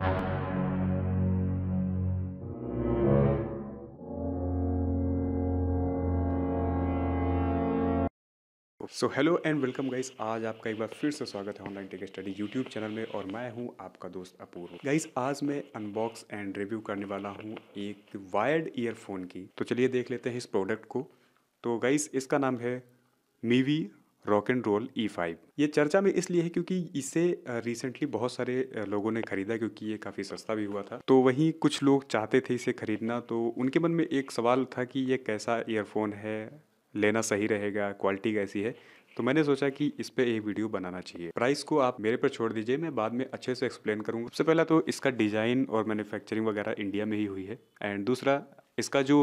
so hello and welcome guys आज आपका एक बार फिर से स्वागत है online tech study YouTube channel में और मैं हूं आपका दोस्त अपूर्व गाइस आज मैं अनबॉक्स एंड रिव्यू करने वाला हूं एक वायर्ड ईयरफोन की तो चलिए देख लेते हैं इस प्रोडक्ट को तो गाइस इसका नाम है Mivi rock and roll E five ये चर्चा में इसलिए है क्योंकि इसे रिसेंटली बहुत सारे लोगों ने खरीदा क्योंकि ये काफ़ी सस्ता भी हुआ था तो वहीं कुछ लोग चाहते थे इसे खरीदना तो उनके मन में एक सवाल था कि ये कैसा ईयरफोन है लेना सही रहेगा क्वालिटी कैसी है तो मैंने सोचा कि इस पर एक वीडियो बनाना चाहिए प्राइस को आप मेरे पर छोड़ दीजिए मैं बाद में अच्छे से एक्सप्लेन करूँगा सबसे पहला तो इसका डिज़ाइन और मैन्युफैक्चरिंग वगैरह इंडिया में ही हुई है एंड दूसरा इसका जो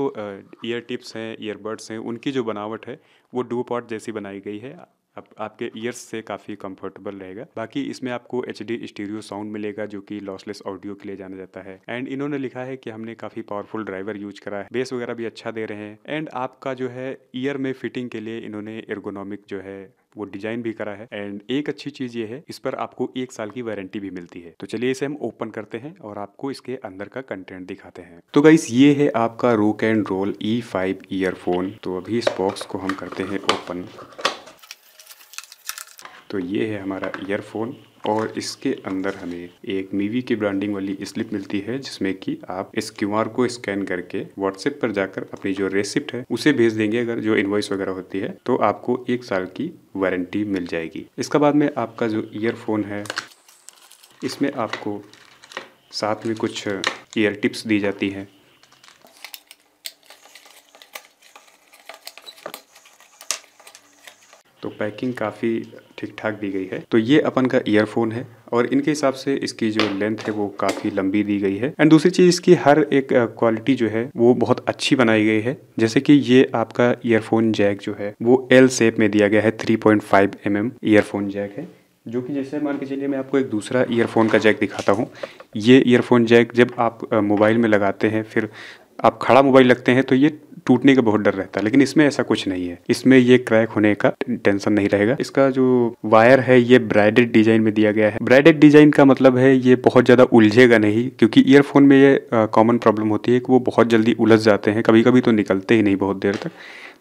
ईयर टिप्स हैं ईयरबड्स हैं उनकी जो बनावट है वो डू पॉट जैसी बनाई गई है आप, आपके ईयर्स से काफ़ी कंफर्टेबल रहेगा बाकी इसमें आपको एच डी स्टीरियो साउंड मिलेगा जो कि लॉसलेस ऑडियो के लिए जाना जाता है एंड इन्होंने लिखा है कि हमने काफ़ी पावरफुल ड्राइवर यूज करा है बेस वगैरह भी अच्छा दे रहे हैं एंड आपका जो है ईयर में फिटिंग के लिए इन्होंने एर्गोनॉमिक जो है वो डिजाइन भी करा है एंड एक अच्छी चीज ये है इस पर आपको एक साल की वारंटी भी मिलती है तो चलिए इसे हम ओपन करते हैं और आपको इसके अंदर का कंटेंट दिखाते हैं तो गाइस ये है आपका rock and roll E five earphone तो अभी इस बॉक्स को हम करते हैं ओपन तो ये है हमारा ईयरफोन और इसके अंदर हमें एक मीवी की ब्रांडिंग वाली स्लिप मिलती है जिसमें कि आप इस क्यू को स्कैन करके व्हाट्सएप पर जाकर अपनी जो रेसिप्ट है उसे भेज देंगे अगर जो इन्वॉइस वगैरह होती है तो आपको एक साल की वारंटी मिल जाएगी इसका बाद में आपका जो ईयरफोन है इसमें आपको साथ में कुछ ईयर टिप्स दी जाती हैं तो पैकिंग काफ़ी ठीक ठाक दी गई है तो ये अपन का ईयरफोन है और इनके हिसाब से इसकी जो लेंथ है वो काफ़ी लंबी दी गई है एंड दूसरी चीज़ इसकी हर एक क्वालिटी जो है वो बहुत अच्छी बनाई गई है जैसे कि ये आपका ईयरफोन जैक जो है वो एल सेप में दिया गया है three point five M M earphone jack है जो कि जैसे मान के चलिए मैं आपको एक दूसरा ईयरफोन का जैक दिखाता हूँ ये ईयरफोन जैक जब आप मोबाइल में लगाते हैं फिर आप खड़ा मोबाइल लगते हैं तो ये टूटने का बहुत डर रहता है लेकिन इसमें ऐसा कुछ नहीं है इसमें ये क्रैक होने का टेंशन नहीं रहेगा इसका जो वायर है ये ब्राइडेड डिजाइन में दिया गया है ब्राइडेड डिजाइन का मतलब है ये बहुत ज़्यादा उलझेगा नहीं क्योंकि ईयरफोन में ये कॉमन प्रॉब्लम होती है कि वो बहुत जल्दी उलझ जाते हैं कभी कभी तो निकलते ही नहीं बहुत देर तक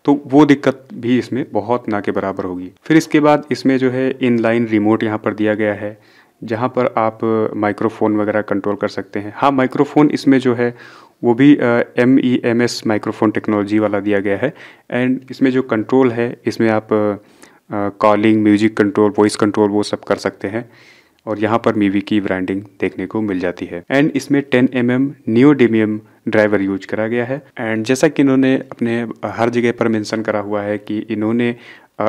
तो वो दिक्कत भी इसमें बहुत ना के बराबर होगी फिर इसके बाद इसमें जो है इन लाइन रिमोट यहाँ पर दिया गया है जहाँ पर आप माइक्रोफोन वगैरह कंट्रोल कर सकते हैं हाँ माइक्रोफोन इसमें जो है वो भी M E M S microphone technology वाला दिया गया है एंड इसमें जो कंट्रोल है इसमें आप calling music control voice control वो सब कर सकते हैं और यहाँ पर मीवी e की ब्रांडिंग देखने को मिल जाती है एंड इसमें टेन एम एम डीमियम ड्राइवर यूज करा गया है एंड जैसा कि इन्होंने अपने हर जगह पर मेंशन करा हुआ है कि इन्होंने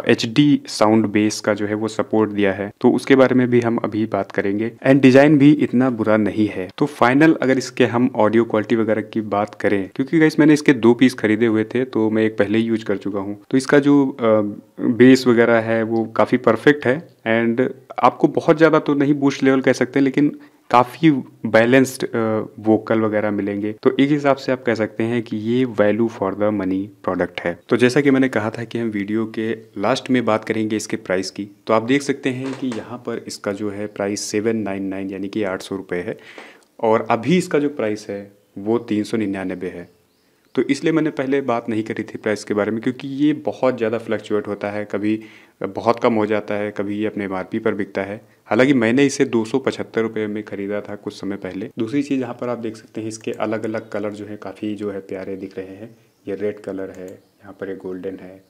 एच डी साउंड बेस का जो है वो सपोर्ट दिया है तो उसके बारे में भी हम अभी बात करेंगे एंड डिजाइन भी इतना बुरा नहीं है तो फाइनल अगर इसके हम ऑडियो क्वालिटी वगैरह की बात करें क्योंकि गाइस मैंने इसके दो पीस खरीदे हुए थे तो मैं एक पहले ही यूज कर चुका हूँ तो इसका जो बेस वगैरह है वो काफ़ी परफेक्ट है एंड आपको बहुत ज़्यादा तो नहीं बूस्ट लेवल कह सकते लेकिन काफ़ी बैलेंस्ड वोकल वगैरह मिलेंगे तो एक हिसाब से आप कह सकते हैं कि ये value for the money product है तो जैसा कि मैंने कहा था कि हम वीडियो के लास्ट में बात करेंगे इसके प्राइस की तो आप देख सकते हैं कि यहाँ पर इसका जो है प्राइस सेवन नाइन नाइन यानी कि आठ सौ रुपये है और अभी इसका जो प्राइस है वो तीन सौ निन्यानबे है तो इसलिए मैंने पहले बात नहीं करी थी प्राइस के बारे में क्योंकि ये बहुत ज़्यादा फ्लक्चुएट होता है कभी बहुत कम हो जाता है कभी ये अपने एम पर बिकता है हालांकि मैंने इसे दो सौ में ख़रीदा था कुछ समय पहले दूसरी चीज़ यहाँ पर आप देख सकते हैं इसके अलग अलग कलर जो है काफ़ी जो है प्यारे दिख रहे हैं ये रेड कलर है यहाँ पर ये गोल्डन है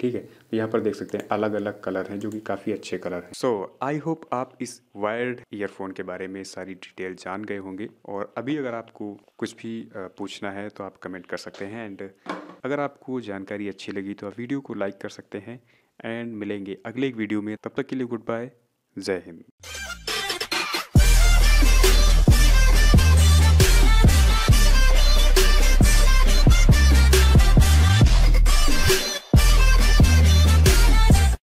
ठीक है तो यहाँ पर देख सकते हैं अलग अलग कलर हैं जो कि काफ़ी अच्छे कलर हैं सो आई होप आप इस वायर्ड ईयरफोन के बारे में सारी डिटेल जान गए होंगे और अभी अगर आपको कुछ भी पूछना है तो आप कमेंट कर सकते हैं एंड अगर आपको जानकारी अच्छी लगी तो आप वीडियो को लाइक कर सकते हैं एंड मिलेंगे अगले एक वीडियो में तब तक के लिए गुड बाय زاهم